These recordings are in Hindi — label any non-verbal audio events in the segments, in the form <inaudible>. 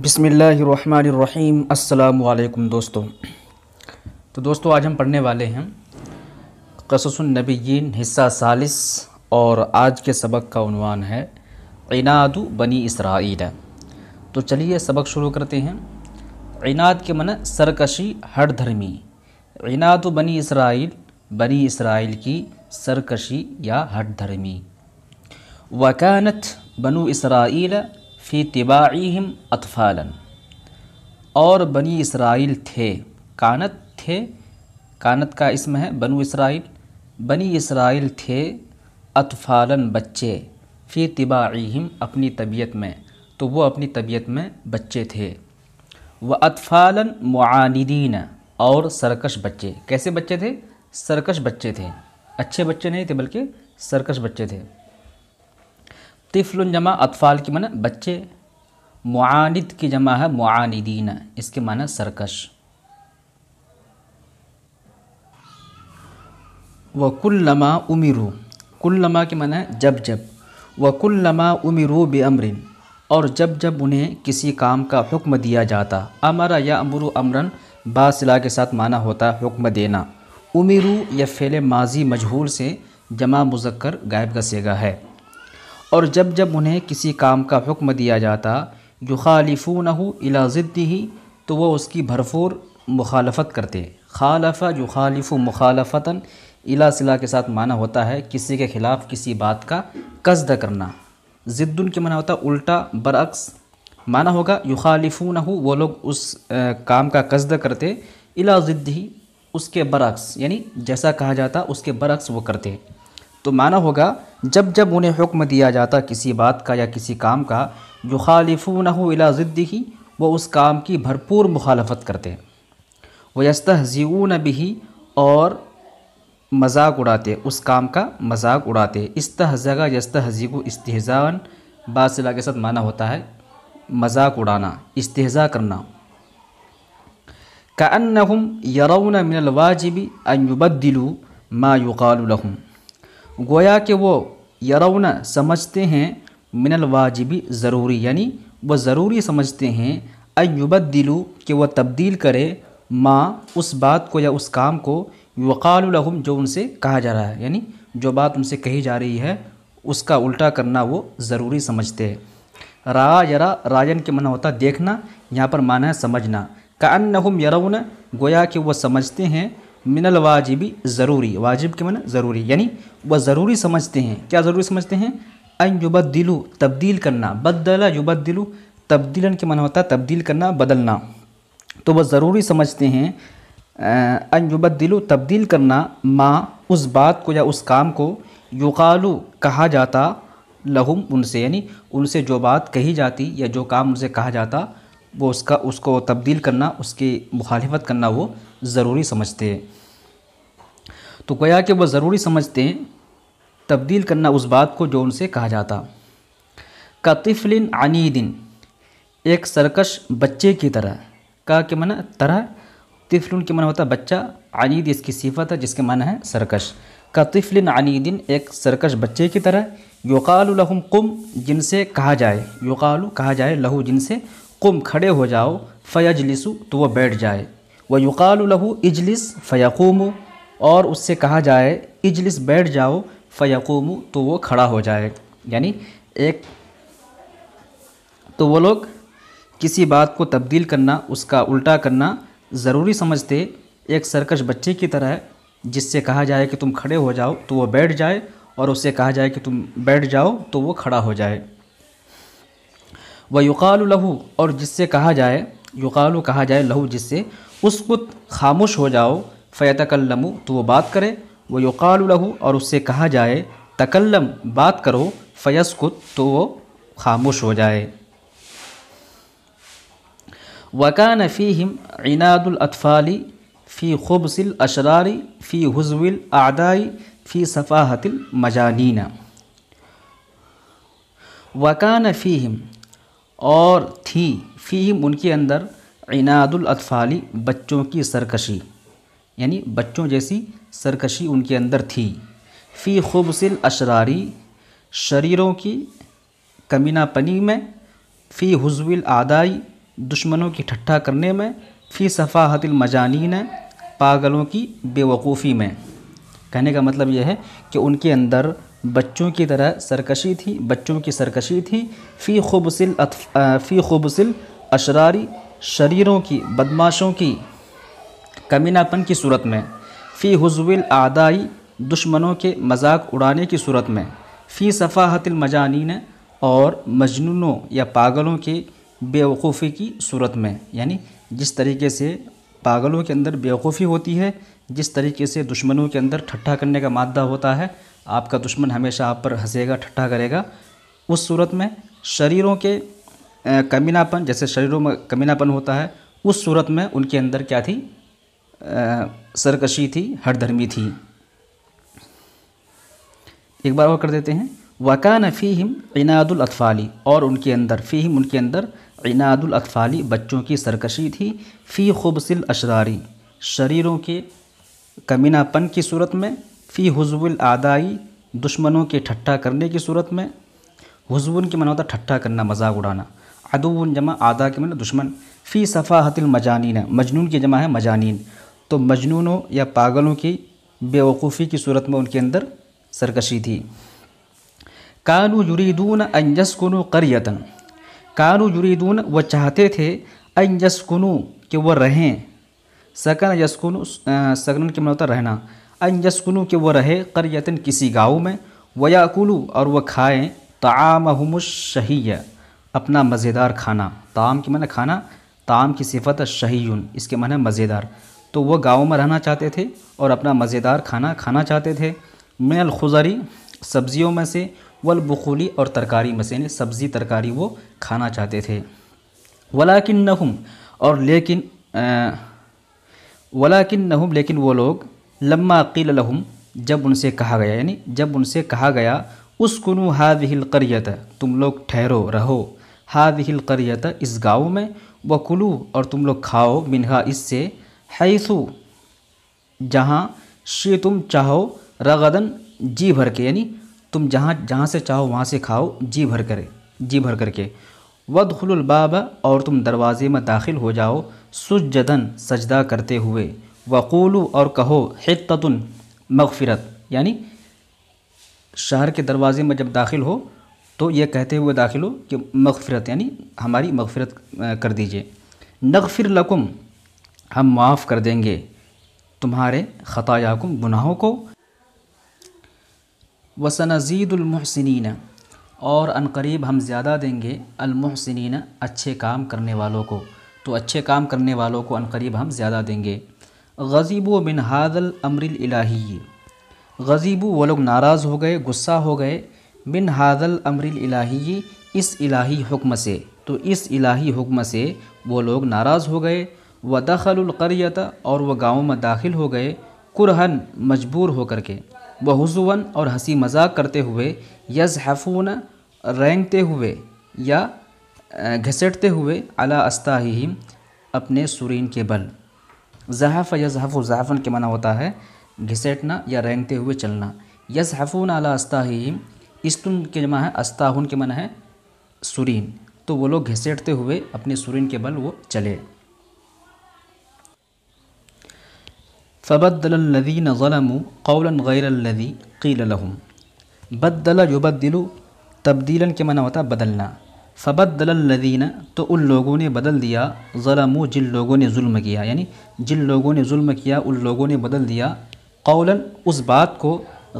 बिसमीम् अल्लाम दोस्तों तो दोस्तों आज हम पढ़ने वाले हैं कससनबीन हिस्सा सालिस और आज के सबक का उनवान है इनाद बनी इसराइल तो चलिए सबक शुरू करते हैं इनाद के मन सरकशी हर धर्मी इनाद बनी इसराइल बनी इसराइल की सरकशी या हट धर्मी वकानत बनु इसराइल फ़ी तिबाईम अतफ़ालन और बनी इसराइल थे कानत थे कानत का इसम है बनु इसराइल बनी इसराइल थे अतफ़ालन बच्चे फ़ी तिबाईम अपनी तबीयत में तो वो अपनी तबीयत में बच्चे थे व अतफ़ालन मुआनदीन और सरकश बच्चे कैसे बच्चे थे सरकश बच्चे थे अच्छे बच्चे नहीं थे बल्कि सरकश बच्चे थे तिफल जमा अतफ़ाल की माना बच्चे मुआनद की जमा है मुआनदीन इसके माना सरकश व कुल्लमा उमिरू कुल्लमा के माना जब जब व कुल्लमा उमिरू अमरन और जब जब उन्हें किसी काम का हुक्म दिया जाता अमरा या अमरु अमरन बासिला के साथ माना होता है हुक्म देना उमिरू या फेले माजी मजहूल से जमा मुजक्कर गायब का सेगा है और जब जब उन्हें किसी काम का हुक्म दिया जाता जो खालिफू न हो इलाज़द्दी ही तो वह उसकी भरपूर मुखालफत करते खालफा जो खालिफ मुखालफता इला के साथ माना होता है किसी के ख़िलाफ़ किसी बात का कसद करना ज़िद्दन के माना होता उल्टा बरअक्स माना होगा युखालिफू न हो वो लोग उस आ, काम का कसद करते इला ज़िद्द ही उसके बरक्स यानी जैसा कहा जाता उसके बरक्स वो करते तो माना होगा जब जब उन्हें हुक्म दिया जाता किसी बात का या किसी काम का जो हो अला ज़िद्दी ही वह उस काम की भरपूर मुखालफत करते हैं न भी और मजाक उड़ाते उस काम का मजाक उड़ाते इस यस्त यस्तःजीगु इस्तेजान बासिला के साथ माना होता है मजाक उड़ाना इस्तेजा करना का अन हम यरौन मिनलवाजिबी अयुबद्दिलू मा युकाल गोया कि वो यरौन समझते हैं मिनल वाजिबी ज़रूरी यानी वह ज़रूरी समझते हैं अयुबत दिलू कि वह तब्दील करे माँ उस बात को या उस काम को वक़ालहम जो उनसे कहा जा रहा है यानी जो बात उनसे कही जा रही है उसका उल्टा करना वो ज़रूरी समझते हैं रा यरा राजन के मना होता देखना यहाँ पर माना है समझना का अन नहम यरौन गोया कि वह समझते हैं मिनल वाजिबी ज़रूरी वाजिब के माना ज़रूरी यानी वह ज़रूरी समझते हैं क्या ज़रूरी समझते हैं अन युबद्दिलू तब्दील करना बदला युबद्दिलू तब्दीलन के मना होता है तब्दील करना बदलना तो वह ज़रूरी समझते हैं अन युबद्दिलू तब्दील करना माँ उस बात को या उस काम को युकालू कहा जाता लहुम उनसे यानी उनसे जो बात कही जाती या जो काम उनसे कहा जाता वो उसका उसको तब्दील करना उसकी मुखालफत करना वो ज़रूरी समझते हैं तो गोया कि वह ज़रूरी समझते हैं तब्दील करना उस बात को जो उनसे कहा जाता कतिफलिन दिन एक सरकश बच्चे की तरह का के मना तरह तिफलिन के मन होता बच्चा आनीद इसकी सिफत है जिसके मन है सरकश कतिफलिन दिन एक सरकश बच्चे की तरह युकाल लहुम कुम जिनसे कहा जाए युकालु कहा जाए लहू जिनसे कुम खड़े हो जाओ फयाजलिसु तो वह बैठ जाए व युकाल लहू इजलिस फ़याकूम और उससे कहा जाए इजलिस बैठ जाओ फ़याकूम तो वो खड़ा हो जाए यानी एक तो वो लोग किसी बात को तब्दील करना उसका उल्टा करना ज़रूरी समझते एक सरकश बच्चे की तरह जिससे कहा जाए कि तुम खड़े हो जाओ तो वो बैठ जाए और उससे कहा जाए कि तुम बैठ जाओ तो वो खड़ा हो जाए व युकाल लहू और जिससे कहा जाए युकाल कहा जाए लहू जिससे उस वक्त खामोश हो जाओ फ़ैतकलमु तो वो बात करे व यकालहू और उससे कहा जाए तकल्लम बात करो खुद तो वो खामोश हो जाए वका फ़ीम इनादुलतफ़ाली फ़ी खुबसिल अशरारी फ़ी हजविल आदाई फ़ी सफ़ाहतिल मजानीना वकान फ़ीम और थी फ़ीम उनके अंदर इनादुल अतफ़ाली बच्चों की सरकशी यानी बच्चों जैसी सरकशी उनके अंदर थी फ़ी खूबसिल अशरारी शरीरों की कमीना पनी में फ़ी हजविल आदाई दुश्मनों की ठट्ठा करने में फ़ी सफ़ाहतिल मजानीन पागलों की बेवकूफ़ी में कहने का मतलब यह है कि उनके अंदर बच्चों की तरह सरकशी थी बच्चों की सरकशी थी फ़ी खूबसिल फ़ी खूबसिल अशरारी शरीरों की बदमाशों की कमीनापन की सूरत में फ़ी हजविल आदाई दुश्मनों के मजाक उड़ाने की सूरत में फ़ी सफ़ाहतिल मजानीन और मजनूनों या पागलों के बेवकूफ़ी की सूरत में यानी जिस तरीके से पागलों के अंदर बेवकूफ़ी होती है जिस तरीके से दुश्मनों के अंदर ठट्ठा करने का मादा होता है आपका दुश्मन हमेशा आप पर हंसेगा ठट्ठा करेगा उस सूरत में शरीरों के कमीनापन जैसे शरीरों में कमीनापन होता है उस सूरत में उनके अंदर क्या थी सरकशी थी हरधर्मी थी एक बार और कर देते हैं वकान फ़ीम इनादुल अतफ़ाली और उनके अंदर फ़ीम उनके अंदर इनादुल अतफ़ाली बच्चों की सरकशी थी फ़ी खुबसिल अशरारी शरीरों के कमीनापन की सूरत में फ़ी हजबुल आदाई दुश्मनों के ठट्ठा करने की सूरत में हजबुन की मना होता ठट्ठा करना मजाक उड़ाना अदून जमा आदा के मतलब दुश्मन फ़ी सफ़ाहतिल मजानिन है मजनून की जमा है मजानी तो मजनूनों या पागलों की बेवकूफ़ी की सूरत में उनके अंदर सरकशी थी कानू युरीदून अंजसकुनु करियतन कानू युरीदून वह चाहते थे अंजसकुनु कि वह रहें सकन यसकुनु सकन के मतलब रहना अंजसकुनु कि वह रहे करियतन किसी गाँव में वयाकुलू और वह खाएँ ताम है अपना मज़ेदार खाना ताम की मैंने खाना ताम की सिफत शहीन इसके मैंने मज़ेदार तो वह गाँव में रहना चाहते थे और अपना मज़ेदार खाना खाना चाहते थे मिनल सब्ज़ियों में से वल और तरकारी में से सब्ज़ी तरकारी वो खाना चाहते थे वलाकिन नहम और लेकिन वलाकिन नहम लेकिन वो लोग लम्मा क़ील लहम जब उनसे कहा गया यानी जब उनसे कहा गया उस कनु हादिल करियत तुम लोग ठहरो रहो हिल करियत इस गाँव में वकुलू और तुम लोग खाओ मिनहा इससे हैसु जहाँ शे तुम चाहो रगदन जी भर के यानी तुम जहाँ जहाँ से चाहो वहाँ से खाओ जी भर कर जी भर करके खुलबाब और तुम दरवाज़े में दाखिल हो जाओ सुजदन सजदा करते हुए वक़ूलू और कहो हततन मगफ़िरत यानी शहर के दरवाज़े में जब दाखिल हो तो ये कहते हुए दाखिल हो कि मगफ़रत यानी हमारी मगफ़रत कर दीजिए नगफिर लकुम हम माफ़ कर देंगे तुम्हारे याकुम गुनाहों को वसनज़ीदुलमहसिन और अनकरीब हम ज़्यादा देंगे अलमहसिन अच्छे काम करने वालों को तो अच्छे काम करने वालों को अनकरीब हम ज़्यादा देंगे गजीबो बिन हादल अमरिल्ही इलाही गजीबू वो लोग नाराज़ हो गए गुस्सा हो गए बिन हादल अमरिल इलाही इस इलाही हुक्म से तो इस इलाही हुक्म से वो लोग नाराज़ हो गए व दखलकरत और वह गाँव में दाखिल हो गए कुरहन मजबूर होकर के वह हजुवन और हंसी मजाक करते हुए यजहफून रेंगते हुए या घसीटते हुए अला अस्ताही अपने सुरीन के बल जहाफ़ यजहफ़ जहाफ़न के माना होता है घसेटना या रेंगते हुए चलना यजहफ़ून अला अस्ताही स्तुन के जमा है अस्ताहुन के माना है सुरीन तो वो लोग घसेटते हुए अपने सुरीन के बल वो चले फ़बद्दलदीन ज़लमु कौलन गैरदी क़ील लहम बद्दला युबद्दिलु तब्दीलन के मना होता बदलना फ़बद्दलदीन तो उन लोगों ने बदल दिया ज़लमु जिन लोगों ने जुल्म किया यानी जिन लोगों ने जुल्म किया उन लोगों ने बदल दिया कौला उस बात को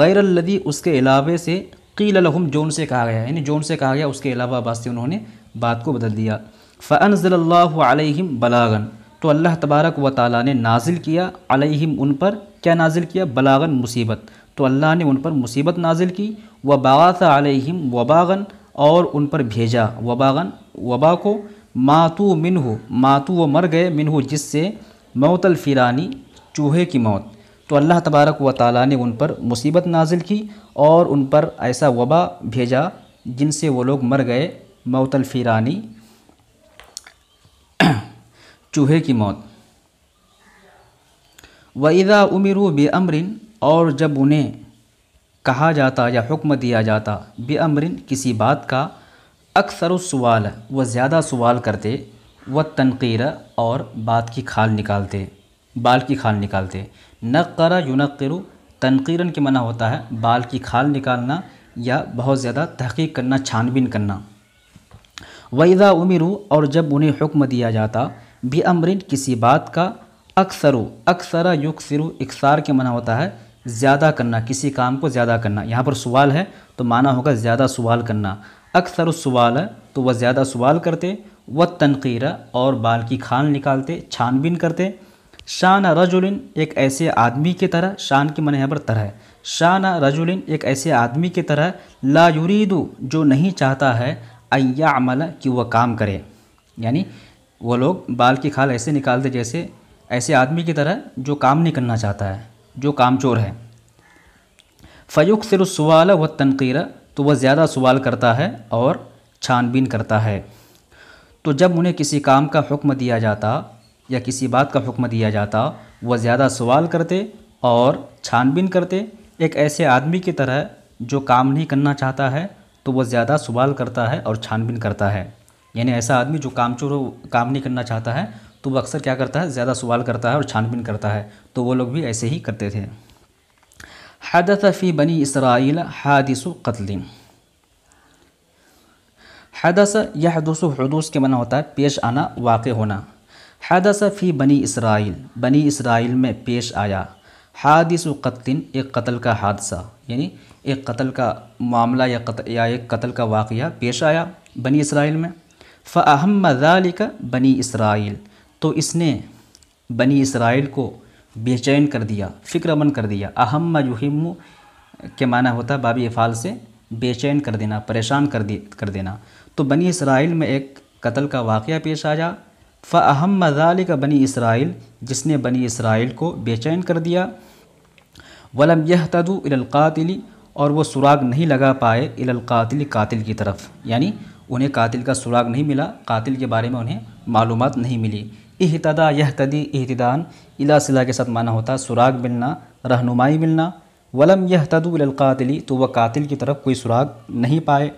गैरदी उसके अलावे से कील लहम जोन से कहा गया यानी जोन से कहा गया उसके अलावा से उन्होंने बात को बदल दिया फ़नज़ल्लाम बलागन तो अल्लाह तबारक व ताली ने नाजिल किया अलहिम उन पर क्या नाजिल किया बलागन मुसीबत तो अल्लाह ने उन पर मुसीबत नाजिल की व बाम वबागन और उन पर भेजा वबागन वबा को मातू मिनहू मातू व मर गए मिनहू जिससे मौतल फिरानी चूहे की मौत तो अल्लाह तबारक व ताली ने उन पर मुसीबत नाजिल की और उन पर ऐसा वबा भेजा जिनसे वो लोग मर गए मौतल फिरानी <clears throat> चूहे की मौत वईदा उमिर अमरिन और जब उन्हें कहा जाता या हुक्म दिया जाता अमरिन किसी बात का अक्सर सवाल व ज़्यादा सवाल करते व तनकीर और बात की खाल निकालते बाल की खाल निकालते नक़रा युनकरु तनकीरन के मना होता है बाल की खाल निकालना या बहुत ज़्यादा तहकीक करना छानबीन करना वैदा उमिरु और जब उन्हें हुक्म दिया जाता भी अमरिन किसी बात का अक्सरु अक्सरा युग सिरु इकसार के मना होता है ज़्यादा करना किसी काम को ज़्यादा करना यहाँ पर सवाल है तो माना होगा ज़्यादा सवाल करना अक्सर सवाल है तो वह ज़्यादा सवाल करते व तनकीरा और बाल की खाल निकालते छानबीन करते शान रजुलिन एक ऐसे आदमी की तरह शान की मन यहाँ पर तरह शान रजुलिन एक ऐसे आदमी की तरह ला युरीदू जो नहीं चाहता है अया अमल कि वह काम करे यानी वह लोग बाल की खाल ऐसे निकालते जैसे ऐसे आदमी की तरह जो काम नहीं करना चाहता है जो काम चोर है फ़युक सिर सवाल व तनकीर तो वह ज़्यादा सवाल करता है और छानबीन करता है तो जब उन्हें किसी काम का हुक्म दिया जाता या किसी बात का हुक्म दिया जाता वह ज़्यादा सवाल करते और छानबीन करते एक ऐसे आदमी की तरह जो काम नहीं करना चाहता है तो वह ज़्यादा सवाल करता है और छानबीन करता है यानी ऐसा आदमी जो काम चोर काम नहीं करना चाहता है तो वह अक्सर क्या करता है ज़्यादा सवाल करता है और छानबीन करता है तो वो लोग भी ऐसे ही करते थे हदत फ़ी बनी इसराइल हादिस कत्ल हदस यह हदस हदूस के मना होता है पेश आना वाक़ होना फ़ी बनी इसराइल बनी इसराइल में पेश आया हादिस कत्लिन एक कत्ल का हादसा यानी एक कत्ल का मामला या कत या एक कत्ल का वाक़ पेश आया बनी इसराइल में फ़ाहम का बनी इसराइल तो इसने बनी इसराइल को बेचैन कर दिया फ़िक्रमन कर दिया अहम युहिम के माना होता बाब इफ़ाल से बेचैन कर देना परेशान कर दे कर देना तो बनी इसराइल में एक कत्ल का वाक़ पेश आया फ़ाहम मज़ाल का बनी इसराइल जिसने बनी इसराइल को बेचैन कर दिया वलम यह तदु इलकातिली और वह सुराग नहीं लगा पाए इलकातिल कातिल की तरफ यानी उन्हें कातिल का सुराग नहीं मिला कातिल के बारे में उन्हें मालूम नहीं मिली अहतदा यह तदी इहतदान इला के साथ माना होता सुराग मिलना रहनुमाई मिलना वलम यह तदुलकातिली तो वह कातिल की तरफ कोई सुराग नहीं पाए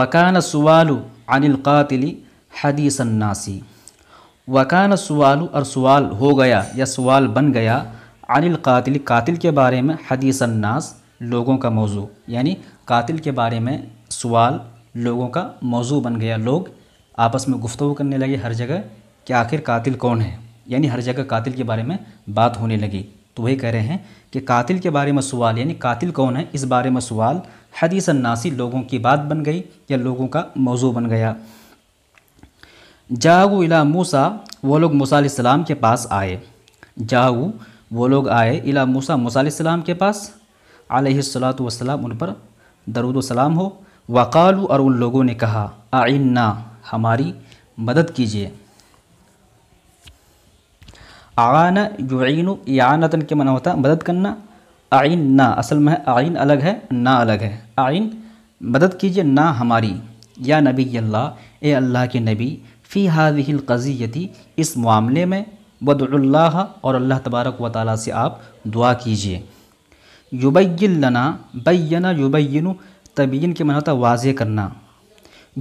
वकान सवाल अनिल कातिली हदीस नासी वकान सवाल और सवाल हो गया या सवाल बन गया अनिल कातिल कातिल के बारे में हदीस नास लोगों का मौजू यानी कातिल के बारे में सवाल लोगों का मौजू बन गया लोग आपस में गुफ्तु करने लगे हर जगह कि आखिर कातिल कौन है यानी हर जगह कातिल के बारे में बात होने लगी तो वही कह रहे हैं कि कातिल के बारे में सवाल यानी कातिल कौन है इस बारे में सवाल हदीस नासी लोगों की बात बन गई या लोगों का मौजू बन गया जाऊ इला मूसा वो लोग मूसा के पास आए जाऊ वो लोग आए इला मूसा मूसा के पास आलत वसलाम उन पर दरुद सलाम हो वक़ालू और उन लोगों ने कहा आइन्ना हमारी मदद कीजिए आन युन यानतन के मना होता मदद करना आइन ना असल में आइन अलग है ना अलग है आइन मदद कीजिए ना हमारी या नबी अल्लाह ए अल्लाह के नबी फ़ी हादिल कज़ीयती इस मामले में बदल्ला और अल्लाह तबारक व ताली से आप दुआ कीजिए युबैलना बैना युबैन तबीन के मना होता वाज करना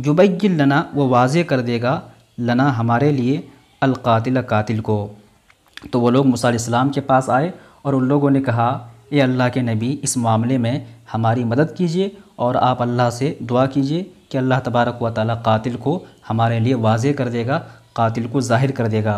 युबैलना वो वाज कर देगा लना हमारे लिए अलकातिल कातिल को तो वो लोग मूसा के पास आए और उन लोगों ने कहा ए अल्लाह के नबी इस मामले में हमारी मदद कीजिए और आप अल्लाह से दुआ कीजिए कि अल्लाह तबारक व ताली कातिल को हमारे लिए वाज़ कर देगा कातिल को ज़ाहिर कर देगा